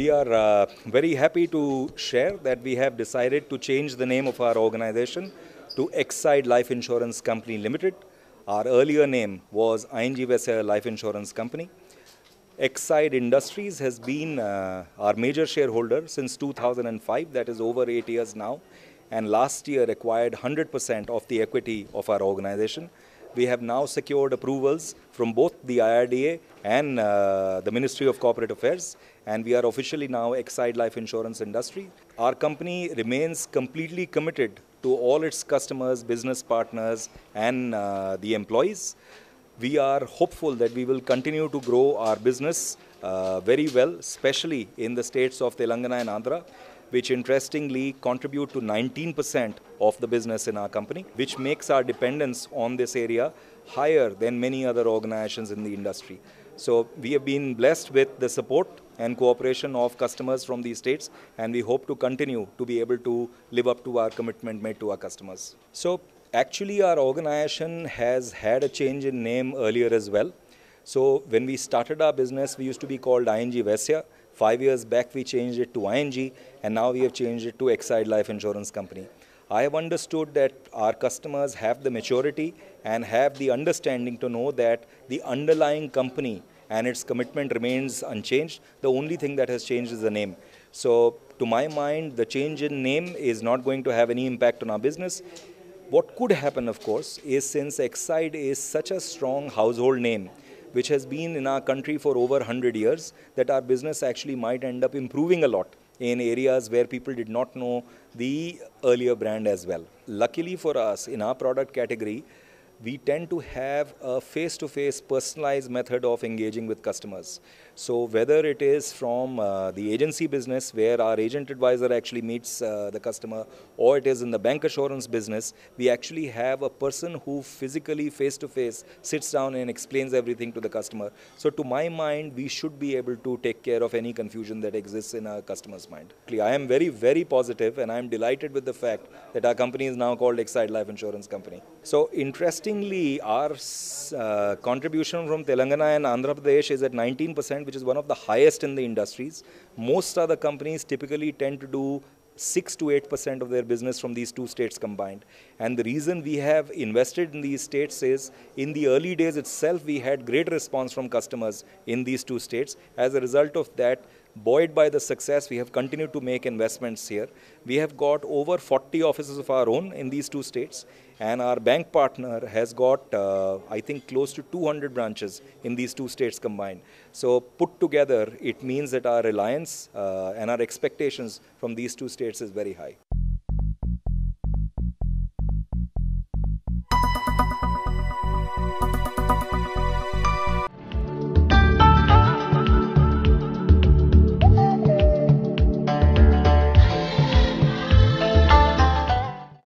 we are uh, very happy to share that we have decided to change the name of our organization to Exide Life Insurance Company Limited. Our earlier name was ING Life Insurance Company. Exide Industries has been uh, our major shareholder since 2005, that is over eight years now, and last year acquired 100% of the equity of our organization we have now secured approvals from both the IRDA and uh, the Ministry of Corporate Affairs, and we are officially now Exide Life Insurance Industry. Our company remains completely committed to all its customers, business partners, and uh, the employees. We are hopeful that we will continue to grow our business uh, very well, especially in the states of Telangana and Andhra which interestingly contribute to 19% of the business in our company, which makes our dependence on this area higher than many other organizations in the industry. So we have been blessed with the support and cooperation of customers from these states, and we hope to continue to be able to live up to our commitment made to our customers. So actually, our organization has had a change in name earlier as well. So when we started our business, we used to be called ING Vesia. Five years back, we changed it to ING, and now we have changed it to Exide Life Insurance Company. I have understood that our customers have the maturity and have the understanding to know that the underlying company and its commitment remains unchanged. The only thing that has changed is the name. So, to my mind, the change in name is not going to have any impact on our business. What could happen, of course, is since Exide is such a strong household name, which has been in our country for over 100 years, that our business actually might end up improving a lot in areas where people did not know the earlier brand as well. Luckily for us, in our product category, we tend to have a face-to-face personalized method of engaging with customers. So whether it is from uh, the agency business where our agent advisor actually meets uh, the customer or it is in the bank assurance business, we actually have a person who physically face-to-face sits down and explains everything to the customer. So to my mind, we should be able to take care of any confusion that exists in a customer's mind. I am very, very positive and I am delighted with the fact that our company is now called Excite Life Insurance Company. So interesting interestingly, our uh, contribution from Telangana and Andhra Pradesh is at 19%, which is one of the highest in the industries. Most other companies typically tend to do 6 to 8% of their business from these two states combined. And the reason we have invested in these states is in the early days itself, we had great response from customers in these two states. As a result of that, buoyed by the success, we have continued to make investments here. We have got over 40 offices of our own in these two states. And our bank partner has got, uh, I think, close to 200 branches in these two states combined. So put together, it means that our reliance uh, and our expectations from these two states is very high.